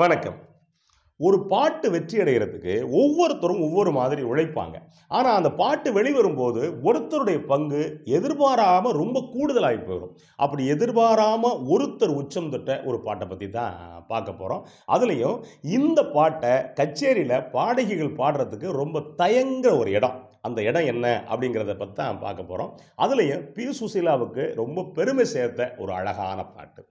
வணக்கம் ஒரு பாட்டு வெற்றி அடைகிறதுக்கு ஒவ்வொருத்தரும் ஒவ்வொரு மாதிரி உழைப்பாங்க ஆனால் அந்த பாட்டு வெளிவரும்போது ஒருத்தருடைய பங்கு எதிர்பாராமல் ரொம்ப கூடுதலாகி போயிடும் அப்படி எதிர்பாராமல் ஒருத்தர் உச்சம் தொட்ட ஒரு பாட்டை பற்றி தான் பார்க்க போகிறோம் அதுலேயும் இந்த பாட்டை கச்சேரியில் பாடகிகள் பாடுறதுக்கு ரொம்ப தயங்குற ஒரு இடம் அந்த இடம் என்ன அப்படிங்கிறத பற்றி தான் பார்க்க போகிறோம் அதுலேயும் பி சுசீலாவுக்கு ரொம்ப பெருமை சேர்த்த ஒரு அழகான பாட்டு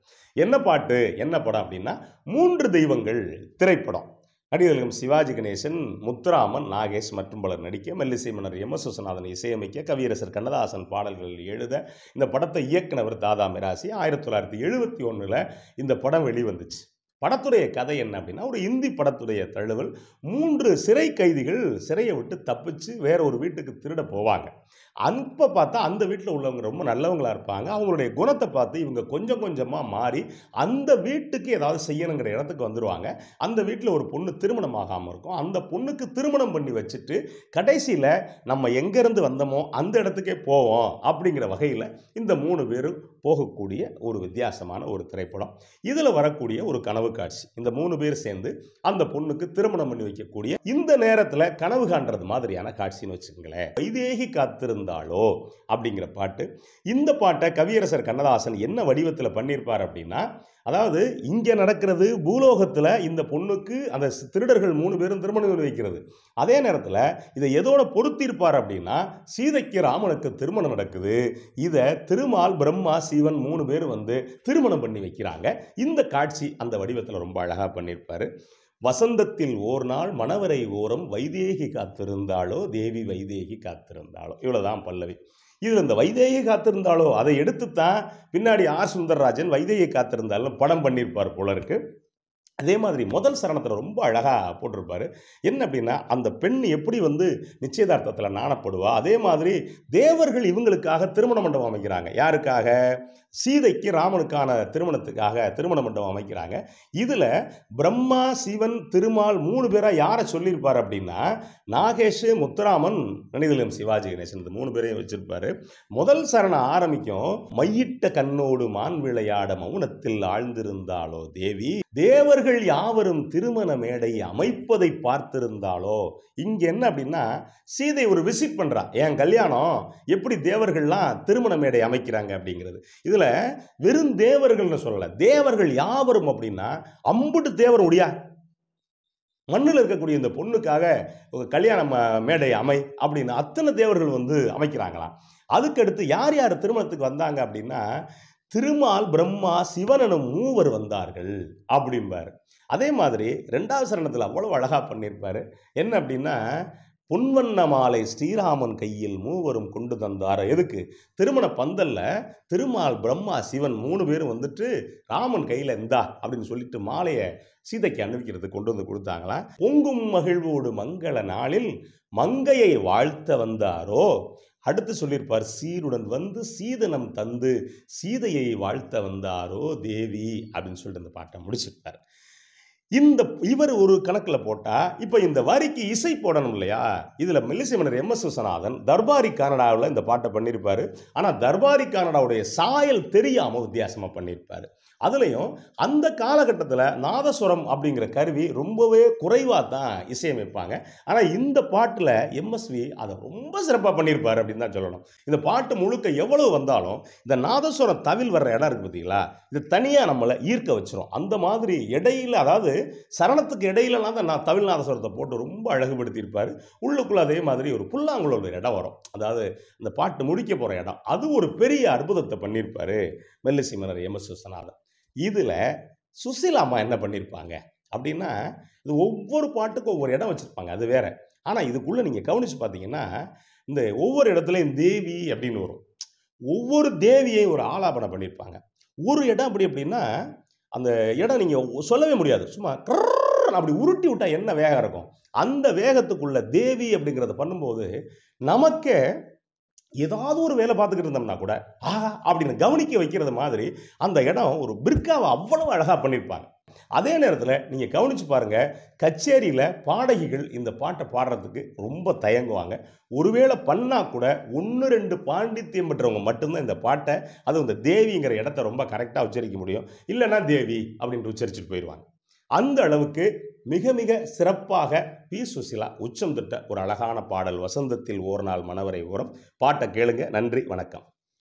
என்ன பாட்டு என்ன படம் அப்படின்னா மூன்று தெய்வங்கள் திரைப்படம் நடிகர்களும் சிவாஜி கணேசன் முத்துராமன் நாகேஷ் மற்றும் பலர் நடிக்க மல்லிசை மன்னர் எம் எஸ் விஸ்வநாதன் இசையமைக்க கவியரசர் கண்ணதாசன் பாடல்கள் எழுத இந்த படத்தை இயக்குனவர் தாதா மிராசி ஆயிரத்தி தொள்ளாயிரத்தி எழுபத்தி ஒன்றில் இந்த படம் வெளிவந்துச்சு படத்துடைய கதை என்ன அப்படின்னா ஒரு இந்தி படத்துடைய தழுவல் மூன்று சிறை கைதிகள் சிறையை விட்டு தப்பிச்சு வேற ஒரு வீட்டுக்கு திருட போவாங்க அப்போ பார்த்தா அந்த வீட்டில் உள்ளவங்க ரொம்ப நல்லவங்களாக இருப்பாங்க அவங்களுடைய குணத்தை பார்த்து இவங்க கொஞ்சம் கொஞ்சமாக மாறி அந்த வீட்டுக்கு ஏதாவது செய்யணுங்கிற இடத்துக்கு வந்துடுவாங்க அந்த வீட்டில் ஒரு பொண்ணு திருமணம் ஆகாமல் இருக்கும் அந்த பொண்ணுக்கு திருமணம் பண்ணி வச்சுட்டு கடைசியில் நம்ம எங்கேருந்து வந்தோமோ அந்த இடத்துக்கே போவோம் அப்படிங்கிற வகையில் இந்த மூணு பேரும் போகக்கூடிய ஒரு வித்தியாசமான ஒரு திரைப்படம் இதில் வரக்கூடிய ஒரு கனவு காட்சி இந்த மூணு பேர் சேர்ந்து அந்த பொண்ணுக்கு திருமணம் பண்ணி வைக்கக்கூடிய இந்த நேரத்தில் கனவு காண்றது மாதிரியான காட்சின்னு வச்சுக்கோங்களேன் வைதேகி காத்திருந்தாலோ அப்படிங்கிற பாட்டு இந்த பாட்டை கவியரசர் கண்ணதாசன் என்ன வடிவத்தில் பண்ணியிருப்பார் அப்படின்னா அதாவது இங்கே நடக்கிறது பூலோகத்தில் இந்த பொண்ணுக்கு அந்த திருடர்கள் மூணு பேரும் திருமணம் வைக்கிறது அதே நேரத்தில் இதை எதோட பொருத்திருப்பார் அப்படின்னா சீதைக்கு ராமனுக்கு திருமணம் நடக்குது இதை திருமால் பிரம்மா சிவன் மூணு பேர் வந்து திருமணம் பண்ணி வைக்கிறாங்க இந்த காட்சி அந்த வடிவத்தில் ரொம்ப அழகாக பண்ணியிருப்பார் வசந்தத்தில் ஓர் நாள் மணவரை ஓரம் வைதேகி காத்திருந்தாளோ தேவி வைதேகி காத்திருந்தாளோ இவ்வளோதான் பல்லவி இதில் இந்த வைதேகி காத்திருந்தாலோ அதை எடுத்து தான் பின்னாடி ஆர் சுந்தரராஜன் வைதேகி காத்திருந்தாலும் படம் பண்ணியிருப்பார் போல இருக்குது அதே மாதிரி முதல் சரணத்தில் ரொம்ப அழகாக போட்டிருப்பார் என்ன அப்படின்னா அந்த பெண் எப்படி வந்து நிச்சயதார்த்தத்தில் நாணப்படுவா அதே மாதிரி தேவர்கள் இவங்களுக்காக திருமண மண்டபம் அமைக்கிறாங்க யாருக்காக சீதைக்கு ராமனுக்கான திருமணத்துக்காக திருமண மண்டபம் அமைக்கிறாங்க இதில் பிரம்மா சிவன் திருமால் மூணு பேராக யாரை சொல்லியிருப்பார் அப்படின்னா நாகேஷ் முத்துராமன் நனிதலம் சிவாஜி கணேசன் இந்த மூணு பேரையும் வச்சிருப்பார் முதல் சரணம் ஆரம்பிக்கும் மையிட்ட கண்ணோடு மான் விளையாட மௌனத்தில் ஆழ்ந்திருந்தாலோ தேவி தேவர்கள் யாவரும் திருமண மேடை அமைப்பதை பார்த்திருந்தாலோ இங்கே என்ன அப்படின்னா சீதை ஒரு விசிட் பண்ணுறா என் கல்யாணம் எப்படி தேவர்கள்லாம் திருமண மேடை அமைக்கிறாங்க அப்படிங்கிறது இதில் வெறும் தேவர்கள்னு சொல்லலை தேவர்கள் யாவரும் அப்படின்னா அம்புட்டு தேவர் உடையா மண்ணில் இருக்கக்கூடிய இந்த பொண்ணுக்காக கல்யாண மேடை அமை அப்படின்னு அத்தனை தேவர்கள் வந்து அமைக்கிறாங்களாம் அதுக்கடுத்து யார் யார் திருமணத்துக்கு வந்தாங்க அப்படின்னா திருமால் பிரம்மா சிவன் எனும் மூவர் வந்தார்கள் அப்படிம்பார் அதே மாதிரி ரெண்டாவது சரணத்தில் அவ்வளோ அழகாக பண்ணியிருப்பார் என்ன அப்படின்னா பொன்வண்ண மாலை ஸ்ரீராமன் கையில் மூவரும் கொண்டு தந்தார் எதுக்கு திருமண பந்தல்ல திருமால் பிரம்மா சிவன் மூணு பேரும் வந்துட்டு ராமன் கையில் இந்தா அப்படின்னு சொல்லிட்டு மாலையை சீதைக்கு அனுப்பிக்கிறது கொண்டு வந்து கொடுத்தாங்களாம் பொங்கும் மகிழ்வோடு மங்கள நாளில் மங்கையை வாழ்த்த வந்தாரோ அடுத்து சொல்லியிருப்பார் சீருடன் வந்து சீதனம் தந்து சீதையை வாழ்த்த வந்தாரோ தேவி அப்படின்னு சொல்லிட்டு அந்த பாட்டை முடிச்சிருப்பார் இந்த இவர் ஒரு கணக்கில் போட்டால் இப்போ இந்த வரிக்கு இசை போடணும் இல்லையா இதில் மெல்லிசைமணர் எம் எஸ் விஸ்வநாதன் தர்பாரி கானடாவில் இந்த பாட்டை பண்ணியிருப்பார் ஆனால் தர்பாரி கானடாவுடைய சாயல் தெரியாமல் வித்தியாசமாக பண்ணியிருப்பார் அதுலேயும் அந்த காலகட்டத்தில் நாதஸ்வரம் அப்படிங்கிற கருவி ரொம்பவே குறைவாக தான் இசையமைப்பாங்க ஆனால் இந்த பாட்டில் எம்எஸ்வி அதை ரொம்ப சிறப்பாக பண்ணியிருப்பார் அப்படின்னு தான் சொல்லணும் இந்த பாட்டு முழுக்க எவ்வளவு வந்தாலும் இந்த நாதஸ்வரம் தவில் வர்ற இடம் இருக்குது பார்த்தீங்களா இது தனியாக நம்மளை ஈர்க்க வச்சிரும் அந்த மாதிரி இடையில் அதாவது சரணத்துக்கு இடையிலலாம் தான் நான் தமிழ்நாத சுரத்தை போட்டு ரொம்ப அழகுபடுத்தியிருப்பார் உள்ளுக்குள்ளே அதே மாதிரி ஒரு புல்லாங்குழல் இடம் வரும் அதாவது இந்த பாட்டு முடிக்க போகிற இடம் அது ஒரு பெரிய அற்புதத்தை பண்ணியிருப்பார் மெல்லிசி மன்னர் எம் எஸ் விஸ்வநாதன் இதில் சுசிலாமா என்ன பண்ணியிருப்பாங்க அப்படின்னா இது ஒவ்வொரு பாட்டுக்கும் ஒவ்வொரு இடம் வச்சுருப்பாங்க அது வேற ஆனால் இதுக்குள்ளே நீங்கள் கவனித்து பார்த்தீங்கன்னா இந்த ஒவ்வொரு இடத்துலையும் தேவி அப்படின்னு வரும் ஒவ்வொரு தேவியை ஒரு ஆலாபனை பண்ணியிருப்பாங்க ஒரு இடம் அப்படி அப்படின்னா அந்த இடம் நீங்கள் சொல்லவே முடியாது சும்மா அப்படி உருட்டி விட்டால் என்ன வேகம் இருக்கும் அந்த வேகத்துக்குள்ள தேவி அப்படிங்கிறத பண்ணும்போது நமக்கே ஏதாவது ஒரு வேலை பார்த்துக்கிட்டு இருந்தோம்னா கூட ஆஹா அப்படின்னு கவனிக்க வைக்கிறது மாதிரி அந்த இடம் ஒரு பிற்காவை அவ்வளவு அழகாக பண்ணியிருப்பாங்க அதே நேரத்தில் நீங்கள் கவனித்து பாருங்கள் கச்சேரியில் பாடகிகள் இந்த பாட்டை பாடுறதுக்கு ரொம்ப தயங்குவாங்க ஒருவேளை பண்ணால் கூட ஒன்று ரெண்டு பாண்டித்யம் பெற்றவங்க மட்டும்தான் இந்த பாட்டை அது இந்த தேவிங்கிற இடத்த ரொம்ப கரெக்டாக உச்சரிக்க முடியும் இல்லைன்னா தேவி அப்படின்ட்டு உச்சரிச்சுட்டு போயிடுவாங்க அந்த அளவுக்கு மிக மிக சிறப்பாக பி சுசிலா உச்சம் திட்ட ஒரு அழகான பாடல் வசந்தத்தில் ஓர் நாள் மனவரை ஓரம் பாட்டை கேளுங்க நன்றி வணக்கம்